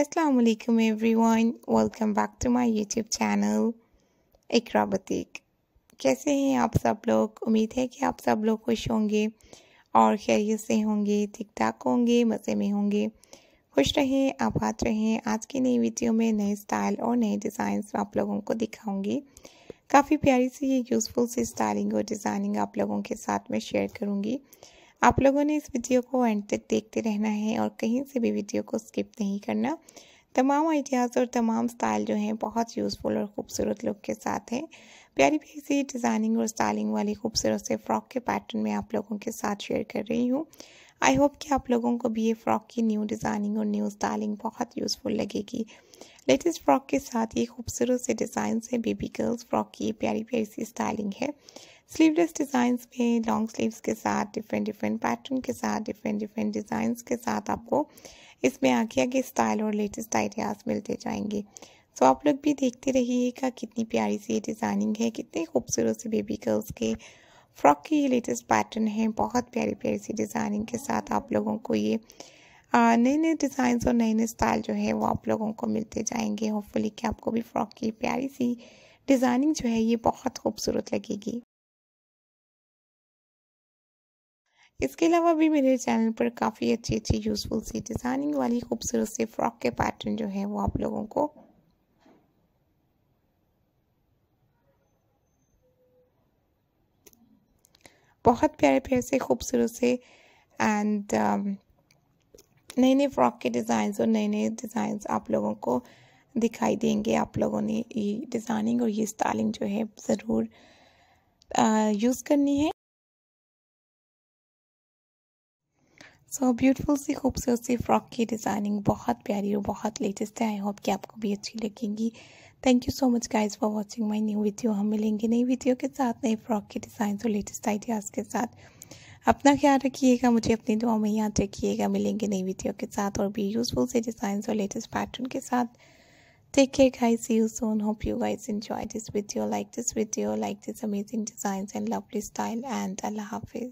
Assalamualaikum everyone, welcome back to my YouTube channel इकरा बतीक कैसे हैं आप सब लोग उम्मीद है कि आप सब लोग खुश होंगे और खैरियत से होंगे ठीक ठाक होंगे मज़े में होंगे खुश रहें आबाद रहें आज की नई वीडियो में नए स्टाइल और नए डिज़ाइन आप लोगों को दिखाऊंगी काफ़ी प्यारी सी ये यूज़फुल सी स्टाइलिंग और डिज़ाइनिंग आप लोगों के साथ में शेयर करूँगी आप लोगों ने इस वीडियो को एंड तक देखते रहना है और कहीं से भी वीडियो को स्किप नहीं करना तमाम आइडियाज़ और तमाम स्टाइल जो हैं बहुत यूज़फुल और ख़ूबसूरत लुक के साथ हैं प्यारी प्यारी सी डिज़ाइनिंग और स्टाइलिंग वाली खूबसूरत से फ़्रॉक के पैटर्न में आप लोगों के साथ शेयर कर रही हूँ आई होप कि आप लोगों को भी ये फ़्रॉक की न्यू डिज़ाइनिंग और न्यू स्टाइलिंग बहुत यूज़फुल लगेगी लेटेस्ट फ्रॉक के साथ ये खूबसूरत से डिज़ाइन से बेबी गर्ल्स फ्रॉक की प्यारी प्यारी सी स्टाइलिंग है स्लीवलेस डिज़ाइंस में लॉन्ग स्लीव्स के साथ डिफरेंट डिफरेंट पैटर्न के साथ डिफरेंट डिफरेंट डिज़ाइंस के साथ आपको इसमें आगे आगे स्टाइल और लेटेस्ट आइडियाज़ मिलते जाएंगे सो so, आप लोग भी देखते रहिएगा कितनी प्यारी सी ये डिज़ाइनिंग है कितने खूबसूरत से बेबी गर्ल्स के फ्रॉक के ये लेटेस्ट पैटर्न है बहुत प्यारी प्यारी सी डिज़ाइनिंग के साथ आप लोगों को ये नए नए डिज़ाइंस और नए नए स्टाइल जो है वो आप लोगों को मिलते जाएंगे होपफुली कि आपको भी फ्रॉक की प्यारी सी डिज़ाइनिंग जो है ये बहुत खूबसूरत लगेगी इसके अलावा भी मेरे चैनल पर काफ़ी अच्छी अच्छी यूज़फुल सी डिज़ाइनिंग वाली खूबसूरत से फ्रॉक के पैटर्न जो है वो आप लोगों को बहुत प्यारे प्यारे से खूबसूरत से एंड नए नए फ्रॉक के डिजाइन और नए नए डिजाइन आप लोगों को दिखाई देंगे आप लोगों ने ये डिज़ाइनिंग और ये स्टाइलिंग जो है ज़रूर यूज़ uh, करनी है सो ब्यूटीफुल सी खूबसूरत सी फ्रॉक की डिज़ाइनिंग बहुत प्यारी और बहुत लेटेस्ट है आई होप कि आपको भी अच्छी लगेगी thank you so much guys for watching my new video हम मिलेंगे नई वीडियो के साथ नए फ्रॉक के डिज़ाइन और लेटेस्ट आइडियाज़ के साथ अपना ख्याल रखिएगा मुझे अपनी दुआ में याद रखिएगा मिलेंगे नई वीडियो के साथ और भी यूज़फुल से डिज़ाइन और लेटेस्ट पैटर्न के साथ take care guys see you soon. Hope you guys enjoy this video like this video, like this amazing designs and lovely style and Allah